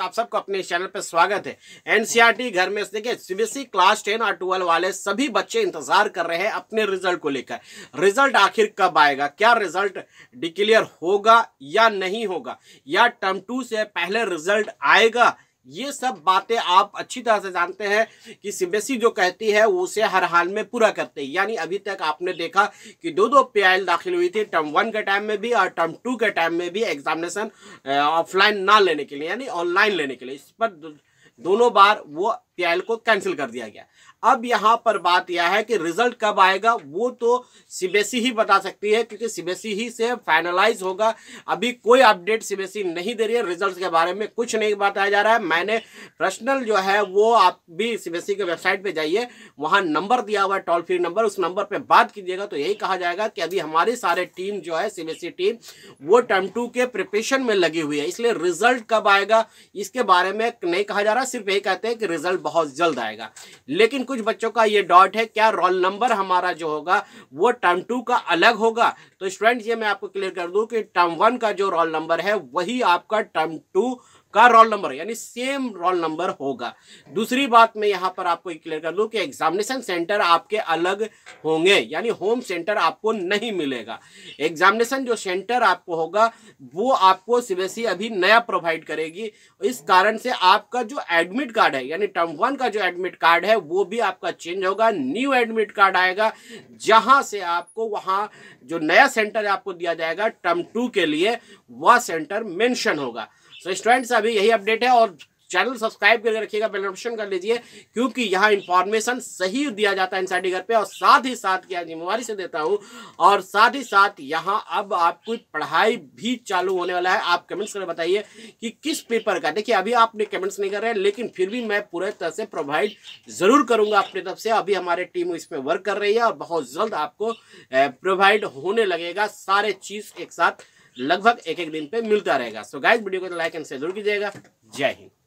आप सबको अपने चैनल पर स्वागत है एनसीईआरटी घर में देखिए सीबीएसई क्लास टेन और ट्वेल्व वाले सभी बच्चे इंतजार कर रहे हैं अपने रिजल्ट को लेकर रिजल्ट आखिर कब आएगा क्या रिजल्ट डिक्लेयर होगा या नहीं होगा या टर्म टू से पहले रिजल्ट आएगा ये सब बातें आप अच्छी तरह से जानते हैं कि सीबीएसई जो कहती है वो उसे हर हाल में पूरा करते हैं यानी अभी तक आपने देखा कि दो दो पीआईएल दाखिल हुई थी टर्म वन के टाइम में भी और टर्म टू के टाइम में भी एग्जामिनेशन ऑफलाइन ना लेने के लिए यानी ऑनलाइन लेने के लिए इस पर दोनों बार वो पीआईएल को कैंसिल कर दिया गया अब यहाँ पर बात यह है कि रिजल्ट कब आएगा वो तो सीबीएसई ही बता सकती है क्योंकि सीबीएसई ही से फाइनलाइज होगा अभी कोई अपडेट सीबीएसई नहीं दे रही है रिजल्ट के बारे में कुछ नहीं बताया जा रहा है मैंने पर्सनल जो है वो आप भी सीबीएसई के वेबसाइट पर जाइए वहाँ नंबर दिया हुआ है टोल फ्री नंबर उस नंबर पर बात कीजिएगा तो यही कहा जाएगा कि अभी हमारी सारे टीम जो है सीबीएसई टीम वो टर्म टू के प्रिपरेशन में लगी हुई है इसलिए रिजल्ट कब आएगा इसके बारे में नहीं कहा जा रहा सिर्फ यही कहते हैं कि रिजल्ट बहुत जल्द आएगा लेकिन कुछ बच्चों का ये डॉट है क्या रोल नंबर हमारा जो होगा वो टर्म टू का अलग होगा तो स्टूडेंट ये मैं आपको क्लियर कर दूँ कि टर्म वन का जो रोल नंबर है वही आपका टर्म टू का रोल नंबर यानी सेम रोल नंबर होगा दूसरी बात मैं यहाँ पर आपको क्लियर कर दूँ कि एग्जामिनेशन सेंटर आपके अलग होंगे यानी होम सेंटर आपको नहीं मिलेगा एग्जामिनेशन जो सेंटर आपको होगा वो आपको सीबीएसई e अभी नया प्रोवाइड करेगी इस कारण से आपका जो एडमिट कार्ड है यानी टर्म वन का जो एडमिट कार्ड है वो भी आपका चेंज होगा न्यू एडमिट कार्ड आएगा जहाँ से आपको वहाँ जो नया सेंटर आपको दिया जाएगा टर्म टू के लिए वह सेंटर मेंशन होगा सो स्टूडेंट्स अभी यही अपडेट है और चैनल सब्सक्राइब करके रखिएगा बेल नोटिफिकेशन कर लीजिए क्योंकि यहाँ इन्फॉर्मेशन सही दिया जाता है इनसाइड घर पे और साथ ही साथ क्या जिम्मेवारी से देता हूँ और साथ ही साथ यहाँ अब आपको पढ़ाई भी चालू होने वाला है आप कमेंट्स कर बताइए कि किस पेपर का देखिए अभी आपने कमेंट्स नहीं कर रहे हैं लेकिन फिर भी मैं पूरे तरह से प्रोवाइड जरूर करूंगा अपनी तरफ से अभी हमारे टीम इस पर वर्क कर रही है और बहुत जल्द आपको प्रोवाइड होने लगेगा सारे चीज़ एक साथ लगभग एक एक दिन पे मिलता रहेगा सो गाइज वीडियो को लाइक एंड शेयर जरूर कीजिएगा जय हिंद